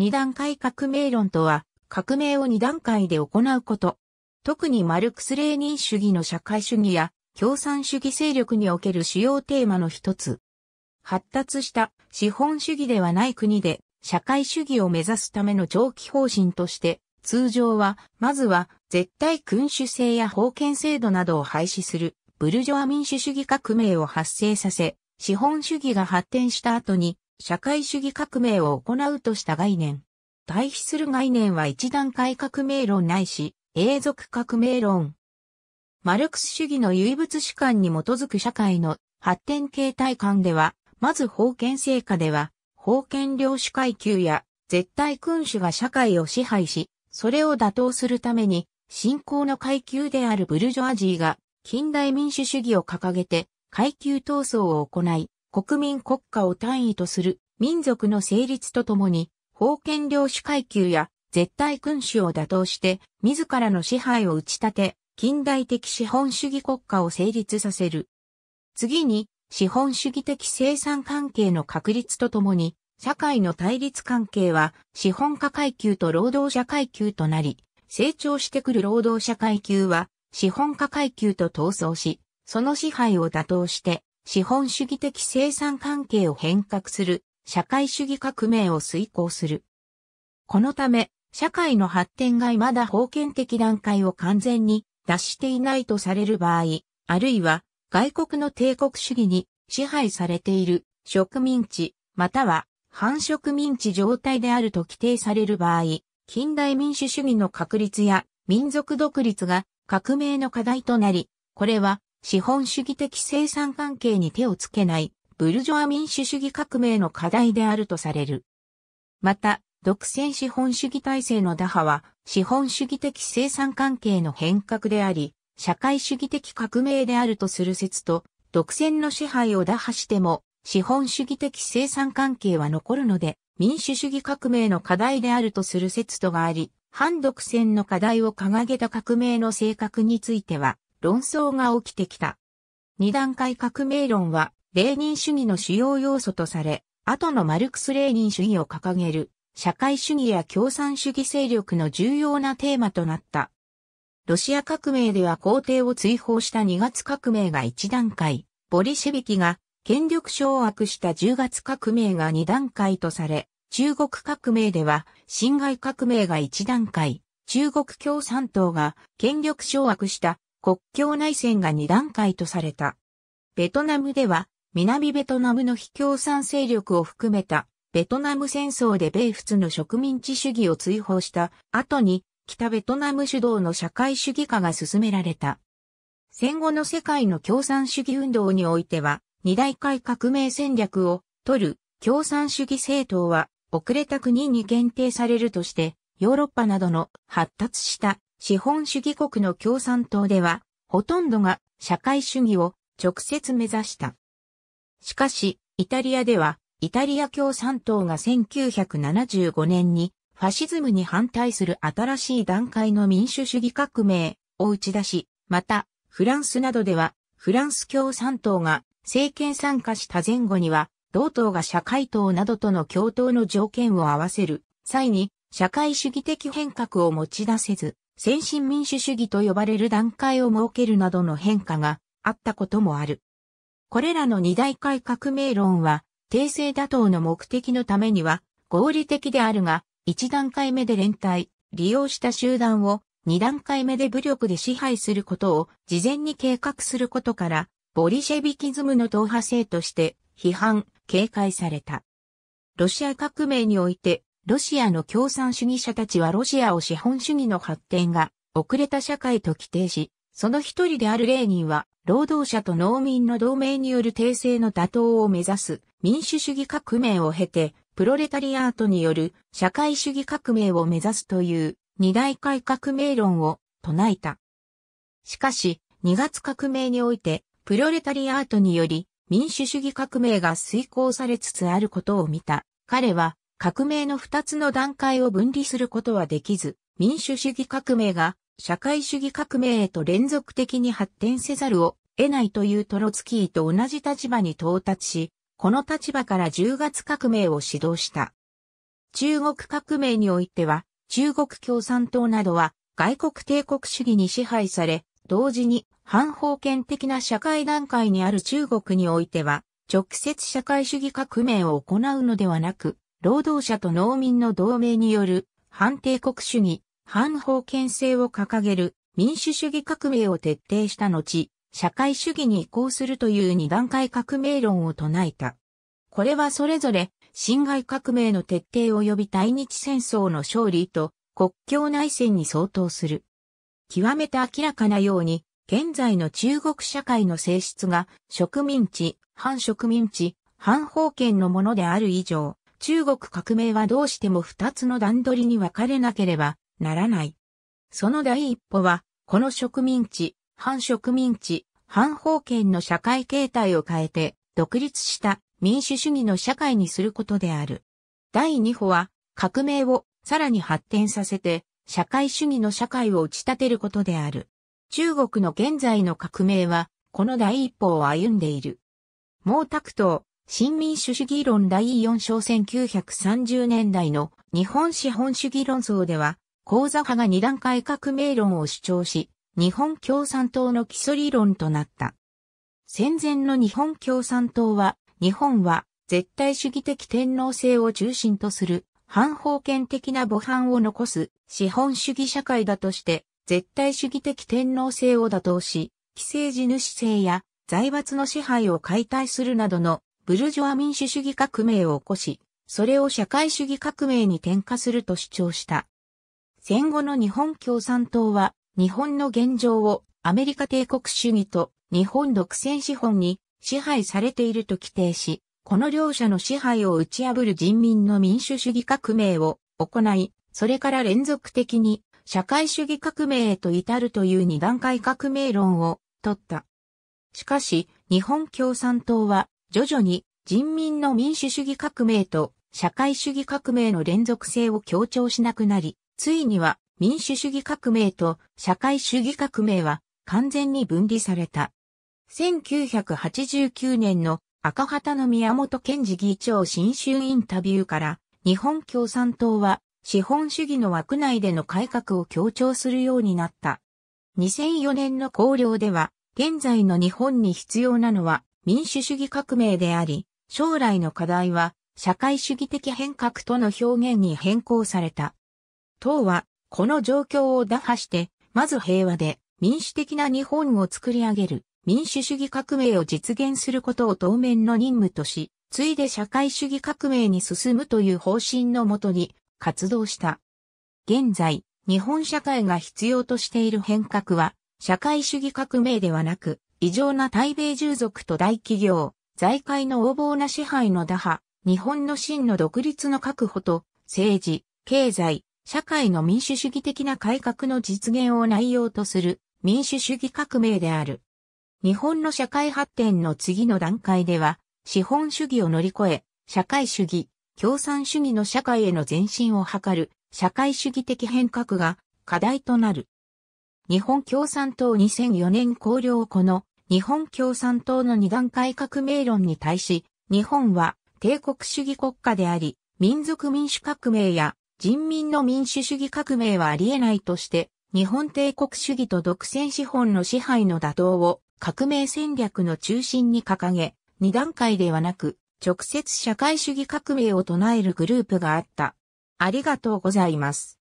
二段階革命論とは、革命を二段階で行うこと。特にマルクス・レーニン主義の社会主義や共産主義勢力における主要テーマの一つ。発達した資本主義ではない国で社会主義を目指すための長期方針として、通常は、まずは絶対君主制や封建制度などを廃止するブルジョア民主主義革命を発生させ、資本主義が発展した後に社会主義革命を行うとした概念。対比する概念は一段階革命論ないし、永続革命論。マルクス主義の唯物主観に基づく社会の発展形態観では、まず封建成果では、封建領主階級や絶対君主が社会を支配し、それを打倒するために、信仰の階級であるブルジョアジーが近代民主主義を掲げて階級闘争を行い、国民国家を単位とする民族の成立とともに、封建領主階級や絶対君主を打倒して、自らの支配を打ち立て、近代的資本主義国家を成立させる。次に、資本主義的生産関係の確立とともに、社会の対立関係は資本家階級と労働者階級となり、成長してくる労働者階級は資本家階級と闘争し、その支配を打倒して資本主義的生産関係を変革する社会主義革命を遂行する。このため、社会の発展が未だ封建的段階を完全に脱していないとされる場合、あるいは外国の帝国主義に支配されている植民地、または反植民地状態であると規定される場合、近代民主主義の確立や民族独立が革命の課題となり、これは資本主義的生産関係に手をつけないブルジョア民主主義革命の課題であるとされる。また、独占資本主義体制の打破は資本主義的生産関係の変革であり、社会主義的革命であるとする説と、独占の支配を打破しても資本主義的生産関係は残るので、民主主義革命の課題であるとする説とがあり、反独占の課題を掲げた革命の性格については、論争が起きてきた。二段階革命論は、レーニン主義の主要要素とされ、後のマルクス・レーニン主義を掲げる、社会主義や共産主義勢力の重要なテーマとなった。ロシア革命では皇帝を追放した2月革命が1段階、ボリシェビキが権力掌握した10月革命が2段階とされ、中国革命では辛亥革命が1段階、中国共産党が権力掌握した国境内戦が2段階とされた。ベトナムでは、南ベトナムの非共産勢力を含めた、ベトナム戦争で米仏の植民地主義を追放した後に、北ベトナム主導の社会主義化が進められた。戦後の世界の共産主義運動においては、二大改革命戦略を取る共産主義政党は、遅れた国に限定されるとして、ヨーロッパなどの発達した資本主義国の共産党では、ほとんどが社会主義を直接目指した。しかし、イタリアでは、イタリア共産党が1975年にファシズムに反対する新しい段階の民主主義革命を打ち出し、また、フランスなどでは、フランス共産党が政権参加した前後には、同党が社会党などとの共闘の条件を合わせる際に、社会主義的変革を持ち出せず、先進民主主義と呼ばれる段階を設けるなどの変化があったこともある。これらの二大改革命論は、帝政打倒の目的のためには合理的であるが、一段階目で連帯、利用した集団を二段階目で武力で支配することを事前に計画することから、ボリシェビキズムの党派性として批判、警戒された。ロシア革命においてロシアの共産主義者たちはロシアを資本主義の発展が遅れた社会と規定し、その一人であるレーニンは、労働者と農民の同盟による訂正の打倒を目指す民主主義革命を経て、プロレタリアートによる社会主義革命を目指すという二大改革命論を唱えた。しかし、二月革命において、プロレタリアートにより民主主義革命が遂行されつつあることを見た。彼は革命の二つの段階を分離することはできず、民主主義革命が社会主義革命へと連続的に発展せざるを得ないというトロツキーと同じ立場に到達し、この立場から10月革命を指導した。中国革命においては、中国共産党などは外国帝国主義に支配され、同時に反封建的な社会段階にある中国においては、直接社会主義革命を行うのではなく、労働者と農民の同盟による反帝国主義、反封建制を掲げる民主主義革命を徹底した後、社会主義に移行するという二段階革命論を唱えた。これはそれぞれ、侵害革命の徹底及び対日戦争の勝利と国境内戦に相当する。極めて明らかなように、現在の中国社会の性質が植民地、反植民地、反封建のものである以上、中国革命はどうしても二つの段取りに分かれなければならない。その第一歩は、この植民地、反植民地、反封建の社会形態を変えて、独立した民主主義の社会にすることである。第二歩は、革命をさらに発展させて、社会主義の社会を打ち立てることである。中国の現在の革命は、この第一歩を歩んでいる。毛沢東、新民主主義論第4章1930年代の日本資本主義論争では、講座派が二段階革命論を主張し、日本共産党の基礎理論となった。戦前の日本共産党は、日本は絶対主義的天皇制を中心とする反封建的な母範を残す資本主義社会だとして、絶対主義的天皇制を打倒し、既成地主制や財閥の支配を解体するなどのブルジョア民主主義革命を起こし、それを社会主義革命に転化すると主張した。戦後の日本共産党は、日本の現状をアメリカ帝国主義と日本独占資本に支配されていると規定し、この両者の支配を打ち破る人民の民主主義革命を行い、それから連続的に社会主義革命へと至るという二段階革命論を取った。しかし、日本共産党は徐々に人民の民主主義革命と社会主義革命の連続性を強調しなくなり、ついには民主主義革命と社会主義革命は完全に分離された。1989年の赤旗の宮本賢治議長新春インタビューから日本共産党は資本主義の枠内での改革を強調するようになった。2004年の綱領では現在の日本に必要なのは民主主義革命であり、将来の課題は社会主義的変革との表現に変更された。党はこの状況を打破して、まず平和で民主的な日本を作り上げる民主主義革命を実現することを当面の任務とし、ついで社会主義革命に進むという方針のもとに活動した。現在、日本社会が必要としている変革は、社会主義革命ではなく、異常な対米従属と大企業、財界の横暴な支配の打破、日本の真の独立の確保と、政治、経済、社会の民主主義的な改革の実現を内容とする民主主義革命である。日本の社会発展の次の段階では、資本主義を乗り越え、社会主義、共産主義の社会への前進を図る社会主義的変革が課題となる。日本共産党2004年公領この日本共産党の二段階革命論に対し、日本は帝国主義国家であり、民族民主革命や人民の民主主義革命はありえないとして、日本帝国主義と独占資本の支配の打倒を革命戦略の中心に掲げ、二段階ではなく、直接社会主義革命を唱えるグループがあった。ありがとうございます。